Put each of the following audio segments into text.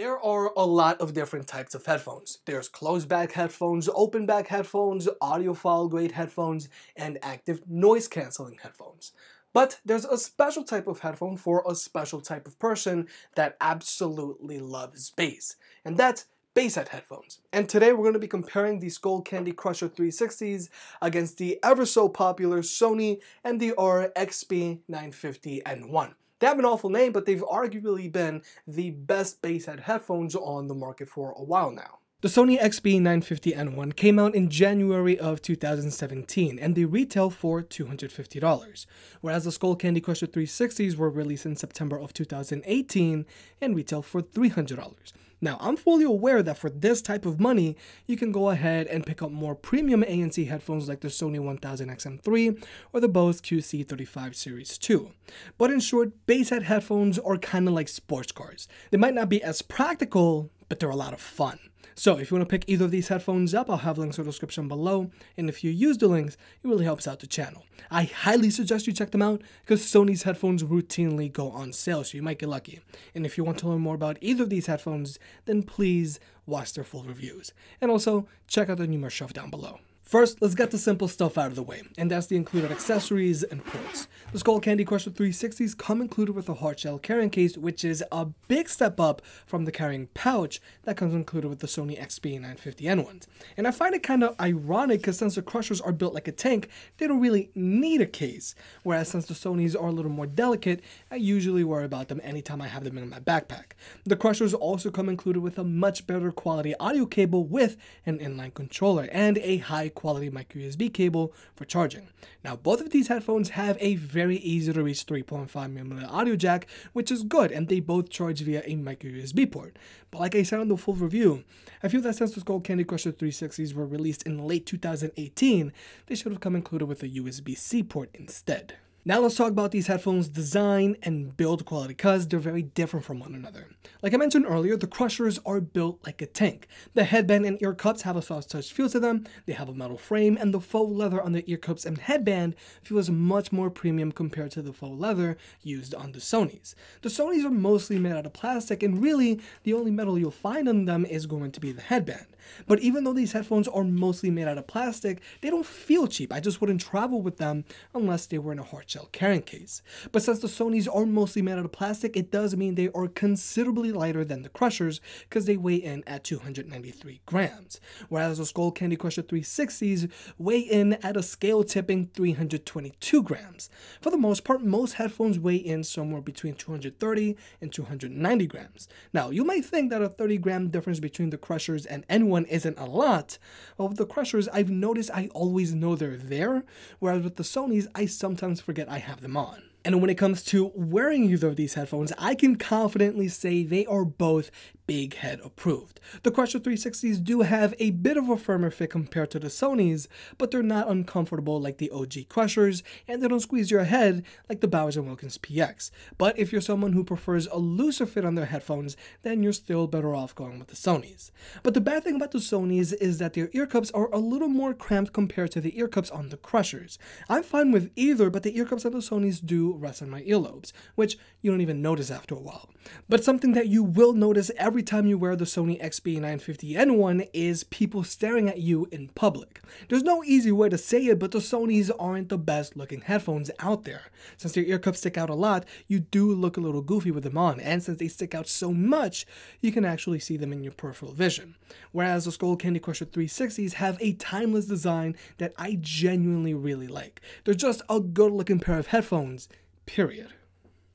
There are a lot of different types of headphones. There's closed back headphones, open back headphones, audiophile grade headphones, and active noise canceling headphones. But there's a special type of headphone for a special type of person that absolutely loves bass, and that's Basshead headphones. And today we're going to be comparing the Skull Candy Crusher 360s against the ever so popular Sony MDR XB950N1. They have an awful name, but they've arguably been the best head headphones on the market for a while now. The Sony XB950N1 came out in January of 2017 and they retail for $250, whereas the Skull Candy Crusher 360s were released in September of 2018 and retail for $300. Now, I'm fully aware that for this type of money, you can go ahead and pick up more premium ANC headphones like the Sony 1000XM3 or the Bose QC35 Series 2. But in short, bass headphones are kind of like sports cars. They might not be as practical, but they're a lot of fun. So if you want to pick either of these headphones up, I'll have links in the description below. And if you use the links, it really helps out the channel. I highly suggest you check them out because Sony's headphones routinely go on sale, so you might get lucky. And if you want to learn more about either of these headphones, then please watch their full reviews. And also check out the new merch shelf down below. First, let's get the simple stuff out of the way, and that's the included accessories and ports. The Skull Candy Crusher 360s come included with a hard shell carrying case, which is a big step up from the carrying pouch that comes included with the Sony XB950N ones. And I find it kind of ironic because since the Crushers are built like a tank, they don't really need a case, whereas since the Sonys are a little more delicate, I usually worry about them anytime I have them in my backpack. The Crushers also come included with a much better quality audio cable with an inline controller and a high quality micro USB cable for charging. Now both of these headphones have a very easy to reach 3.5mm audio jack which is good and they both charge via a micro USB port. But like I said on the full review, I feel that since the gold Candy Crusher 360s were released in late 2018, they should have come included with a USB-C port instead. Now let's talk about these headphones design and build quality because they're very different from one another. Like I mentioned earlier, the crushers are built like a tank. The headband and ear cups have a soft touch feel to them, they have a metal frame, and the faux leather on the ear cups and headband feels much more premium compared to the faux leather used on the Sonys. The Sonys are mostly made out of plastic and really the only metal you'll find on them is going to be the headband. But even though these headphones are mostly made out of plastic, they don't feel cheap. I just wouldn't travel with them unless they were in a hard shell carrying case. But since the Sonys are mostly made out of plastic, it does mean they are considerably lighter than the Crushers because they weigh in at 293 grams, whereas the Skull Candy Crusher 360s weigh in at a scale tipping 322 grams. For the most part, most headphones weigh in somewhere between 230 and 290 grams. Now, you might think that a 30 gram difference between the Crushers and N1 one isn't a lot. But with the Crushers, I've noticed I always know they're there, whereas with the Sonys, I sometimes forget I have them on. And when it comes to wearing either of these headphones, I can confidently say they are both big head approved. The Crusher 360s do have a bit of a firmer fit compared to the Sonys, but they're not uncomfortable like the OG Crushers, and they don't squeeze your head like the Bowers & Wilkins PX. But if you're someone who prefers a looser fit on their headphones, then you're still better off going with the Sonys. But the bad thing about the Sonys is that their ear cups are a little more cramped compared to the ear cups on the Crushers. I'm fine with either, but the ear cups on the Sonys do rest on my earlobes, which you don't even notice after a while. But something that you will notice every time you wear the Sony XB950N1 is people staring at you in public. There's no easy way to say it, but the Sonys aren't the best looking headphones out there. Since their ear cups stick out a lot, you do look a little goofy with them on, and since they stick out so much, you can actually see them in your peripheral vision. Whereas the Skull Candy Crusher 360s have a timeless design that I genuinely really like. They're just a good looking pair of headphones, period.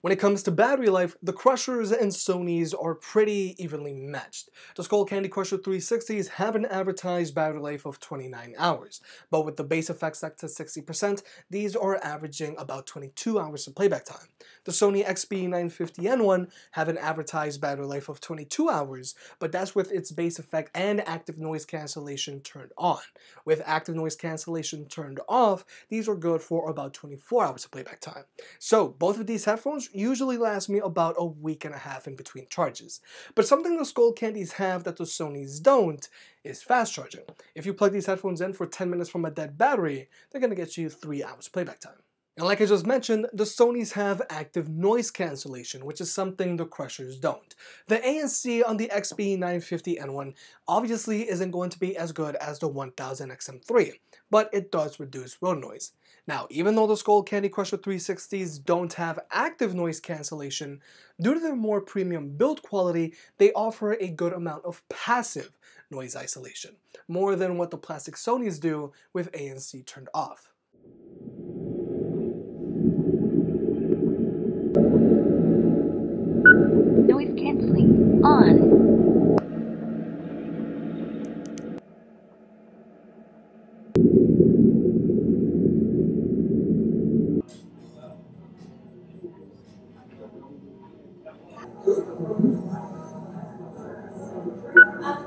When it comes to battery life, the Crushers and Sonys are pretty evenly matched. The Skull Candy Crusher 360s have an advertised battery life of 29 hours, but with the base effects set to 60%, these are averaging about 22 hours of playback time. The Sony XB950N1 have an advertised battery life of 22 hours, but that's with its base effect and active noise cancellation turned on. With active noise cancellation turned off, these are good for about 24 hours of playback time. So both of these headphones usually lasts me about a week and a half in between charges. But something the Skull Candies have that the Sonys don't is fast charging. If you plug these headphones in for 10 minutes from a dead battery, they're gonna get you 3 hours playback time. And like I just mentioned, the Sonys have active noise cancellation, which is something the Crushers don't. The ANC on the XB950N1 obviously isn't going to be as good as the 1000XM3, but it does reduce road noise. Now, even though the Skull Candy Crusher 360s don't have active noise cancellation, due to their more premium build quality, they offer a good amount of passive noise isolation, more than what the plastic Sonys do with ANC turned off.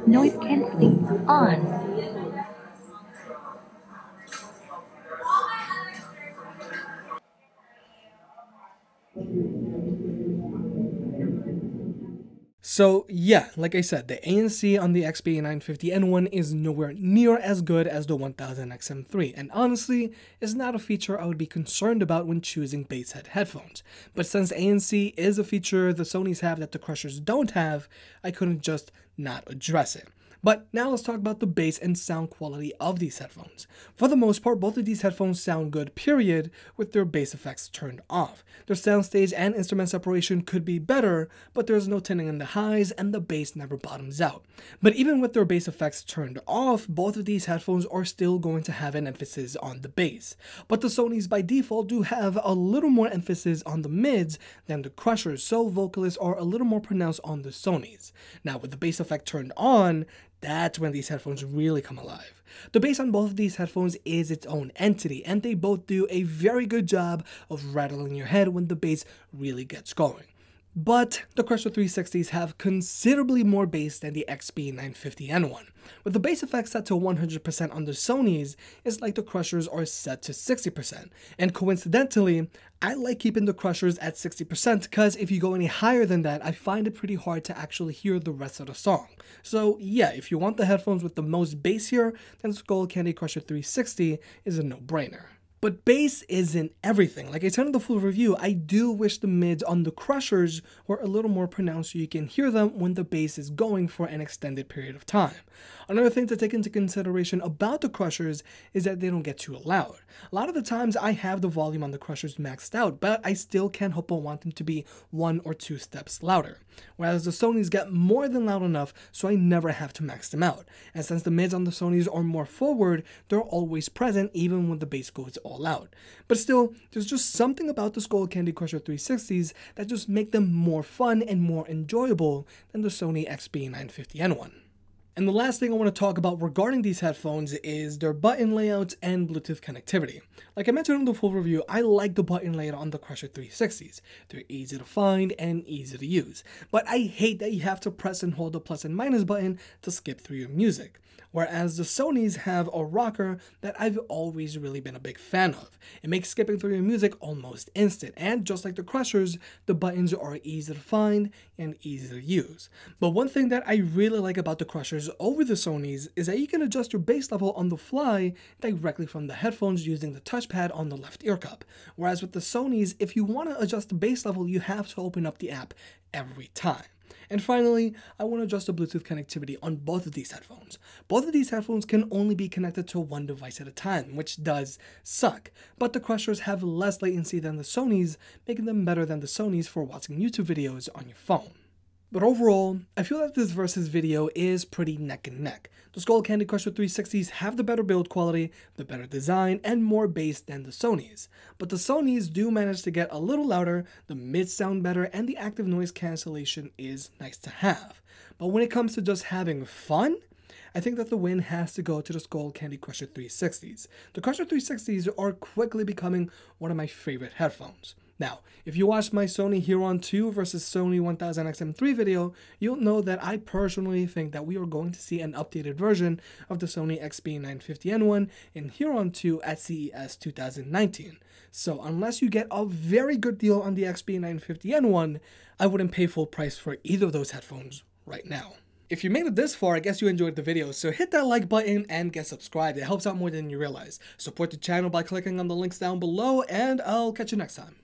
Noise cancelling on. So yeah, like I said, the ANC on the XP950 N1 is nowhere near as good as the 1000XM3, and honestly, it's not a feature I would be concerned about when choosing basshead headphones. But since ANC is a feature the Sonys have that the Crushers don't have, I couldn't just not address it. But now let's talk about the bass and sound quality of these headphones. For the most part, both of these headphones sound good, period, with their bass effects turned off. Their soundstage and instrument separation could be better, but there's no tinning in the highs and the bass never bottoms out. But even with their bass effects turned off, both of these headphones are still going to have an emphasis on the bass. But the Sonys by default do have a little more emphasis on the mids than the crushers, so vocalists are a little more pronounced on the Sonys. Now with the bass effect turned on, that's when these headphones really come alive. The bass on both of these headphones is its own entity, and they both do a very good job of rattling your head when the bass really gets going. But the Crusher 360s have considerably more bass than the XB950N1. With the bass effect set to 100% on the Sony's, it's like the crushers are set to 60%. And coincidentally, I like keeping the crushers at 60% because if you go any higher than that, I find it pretty hard to actually hear the rest of the song. So yeah, if you want the headphones with the most bass here, then Skull Candy Crusher 360 is a no-brainer. But bass isn't everything. Like I said in the full review, I do wish the mids on the crushers were a little more pronounced so you can hear them when the bass is going for an extended period of time. Another thing to take into consideration about the crushers is that they don't get too loud. A lot of the times I have the volume on the crushers maxed out, but I still can't help but want them to be one or two steps louder whereas the Sonys get more than loud enough so I never have to max them out. And since the mids on the Sonys are more forward, they're always present even when the bass goes all out. But still, there's just something about the Skull Candy Crusher 360s that just make them more fun and more enjoyable than the Sony XB950N one. And the last thing I want to talk about regarding these headphones is their button layouts and Bluetooth connectivity. Like I mentioned in the full review, I like the button layout on the Crusher 360s. They're easy to find and easy to use. But I hate that you have to press and hold the plus and minus button to skip through your music whereas the Sonys have a rocker that I've always really been a big fan of. It makes skipping through your music almost instant, and just like the Crushers, the buttons are easy to find and easy to use. But one thing that I really like about the Crushers over the Sonys is that you can adjust your bass level on the fly directly from the headphones using the touchpad on the left ear cup, whereas with the Sonys, if you want to adjust the bass level, you have to open up the app every time. And finally, I want to adjust the Bluetooth connectivity on both of these headphones. Both of these headphones can only be connected to one device at a time, which does suck, but the Crushers have less latency than the Sony's, making them better than the Sony's for watching YouTube videos on your phone. But overall, I feel that this versus video is pretty neck and neck. The Skull Candy Crusher 360s have the better build quality, the better design, and more bass than the Sony's. But the Sony's do manage to get a little louder, the mids sound better, and the active noise cancellation is nice to have. But when it comes to just having fun, I think that the win has to go to the Skull Candy Crusher 360s. The Crusher 360s are quickly becoming one of my favorite headphones. Now, if you watched my Sony Huron 2 versus Sony 1000XM3 video, you'll know that I personally think that we are going to see an updated version of the Sony XB950N1 in Huron 2 at CES 2019. So unless you get a very good deal on the XB950N1, I wouldn't pay full price for either of those headphones right now. If you made it this far, I guess you enjoyed the video, so hit that like button and get subscribed. It helps out more than you realize. Support the channel by clicking on the links down below, and I'll catch you next time.